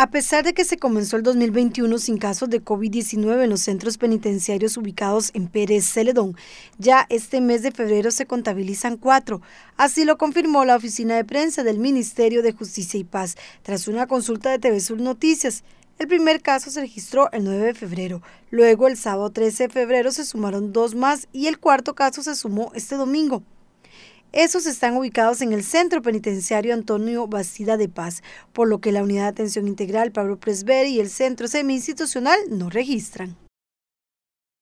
A pesar de que se comenzó el 2021 sin casos de COVID-19 en los centros penitenciarios ubicados en Pérez Celedón, ya este mes de febrero se contabilizan cuatro. Así lo confirmó la oficina de prensa del Ministerio de Justicia y Paz tras una consulta de TV Sur Noticias. El primer caso se registró el 9 de febrero, luego el sábado 13 de febrero se sumaron dos más y el cuarto caso se sumó este domingo. Esos están ubicados en el Centro Penitenciario Antonio Bastida de Paz, por lo que la Unidad de Atención Integral Pablo Presber y el Centro Semi-Institucional no registran.